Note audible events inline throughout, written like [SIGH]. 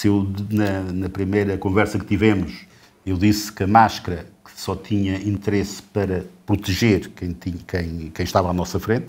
Se eu, na, na primeira conversa que tivemos, eu disse que a máscara só tinha interesse para proteger quem, tinha, quem, quem estava à nossa frente,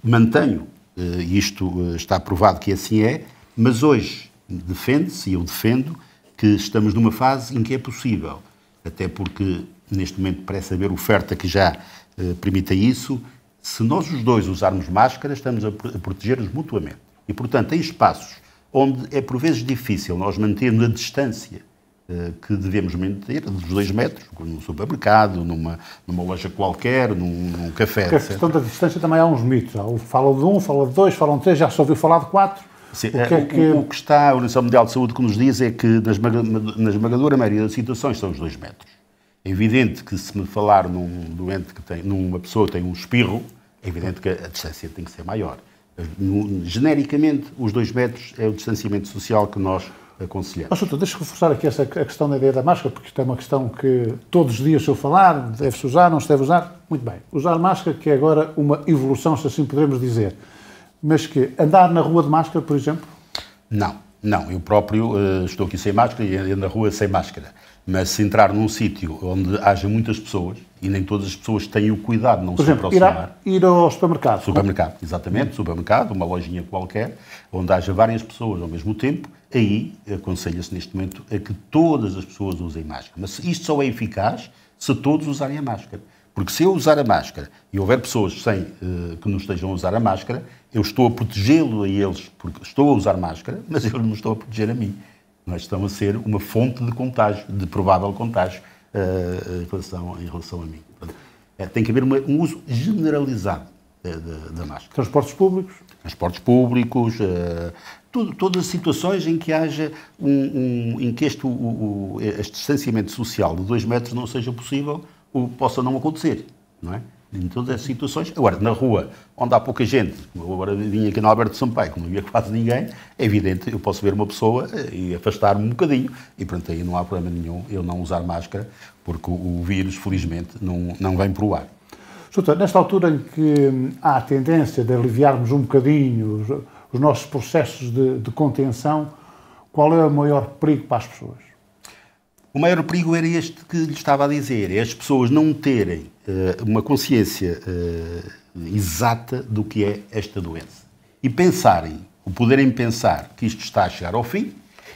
mantenho, e eh, isto eh, está provado que assim é, mas hoje defende-se, e eu defendo, que estamos numa fase em que é possível, até porque neste momento parece haver oferta que já eh, permita isso. Se nós os dois usarmos máscara, estamos a, proteger-nos mutuamente. E, portanto, em espaços onde é por vezes difícil nós mantermos a distância eh, que devemos manter dos dois metros, num supermercado, numa, numa loja qualquer, num, num café. Porque a questão da distância também há uns mitos. Fala de um, fala de dois, fala de três, já se ouviu falar de quatro. Sim, o, eh, que é que... o, que está a Organização Mundial de Saúde que nos diz é que na esmagadora maioria das situações são os dois metros. É evidente que se me falar num doente que tem, numa pessoa que tem um espirro, é evidente que a distância tem que ser maior no, genericamente, os dois metros é o distanciamento social que nós aconselhamos. Assunto, deixa-me reforçar aqui essa, a questão da ideia da máscara, porque isto é uma questão que todos os dias se eu falar, deve-se usar, não se deve usar. Muito bem. Usar máscara, que é agora uma evolução, se assim podemos dizer. Mas que andar na rua de máscara, por exemplo? Não. Não, eu próprio uh, estou aqui sem máscara e ando na rua sem máscara. Mas se entrar num sítio onde haja muitas pessoas, e nem todas as pessoas têm o cuidado de não Por se exemplo, aproximar. Ir, a, ir ao supermercado. É? Supermercado, como? exatamente, supermercado, uma lojinha qualquer, onde haja várias pessoas ao mesmo tempo, aí aconselha-se neste momento a que todas as pessoas usem máscara. Mas isto só é eficaz se todos usarem a máscara. Porque se eu usar a máscara e houver pessoas sem, eh, que não estejam a usar a máscara, eu estou a protegê-lo a eles, porque estou a usar máscara, mas eu não estou a proteger a mim. Nós estamos a ser uma fonte de contágio, de provável contágio eh, eh, em, relação, em relação a mim. É, tem que haver uma, um uso generalizado da, máscara. Transportes públicos? Transportes públicos, tudo, todas as situações em que haja um, um em que este, o, o, este distanciamento social de dois metros não seja possível, o, possa não acontecer, não é? Em todas as situações, agora, na rua, onde há pouca gente, como agora vinha aqui na Alberto Sampaio, que não havia quase ninguém, é evidente, eu posso ver uma pessoa eh, e afastar-me um bocadinho, e pronto, aí não há problema nenhum eu não usar máscara, porque o, vírus, felizmente, não, não vem para o ar. Doutor, nesta altura em que há a tendência de aliviarmos um bocadinho os, os nossos processos de, de contenção, qual é o maior perigo para as pessoas? O maior perigo era este que lhe estava a dizer: é as pessoas não terem uh, uma consciência uh, exata do que é esta doença. E pensarem, ou poderem pensar que isto está a chegar ao fim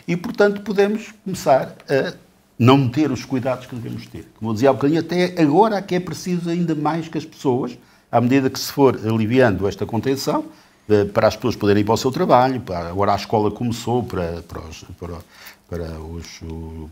e, portanto, podemos começar a não ter os cuidados que devemos ter. Como eu dizia há bocadinho, até agora é que é preciso ainda mais que as pessoas, à medida que se for aliviando esta contenção, para as pessoas poderem ir para o seu trabalho. agora a escola começou para, para, os, para, para os,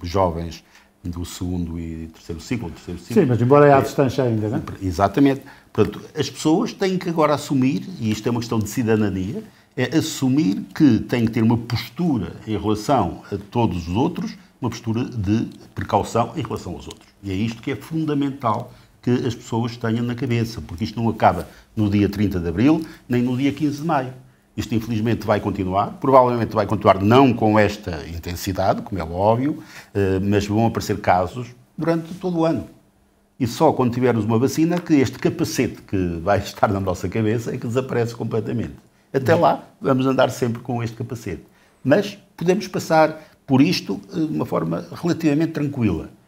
jovens do segundo e terceiro ciclo, terceiro ciclo. Sim, mas embora é à distância ainda, não é? Exatamente. Portanto, as pessoas têm que agora assumir, e isto é uma questão de cidadania, é assumir que têm que ter uma postura em relação a todos os outros, uma postura de precaução em relação aos outros. E é isto que é fundamental que as pessoas tenham na cabeça, porque isto não acaba no dia 30 de abril nem no dia 15 de maio. Isto, infelizmente, vai continuar. Provavelmente vai continuar não com esta intensidade, como é óbvio, eh, mas vão aparecer casos durante todo o ano. E só quando tivermos uma vacina que este capacete que vai [LAUGHS] estar na nossa cabeça é que desaparece completamente. Até lá, vamos andar sempre com este capacete. Mas podemos passar por isto eh, de uma forma relativamente tranquila.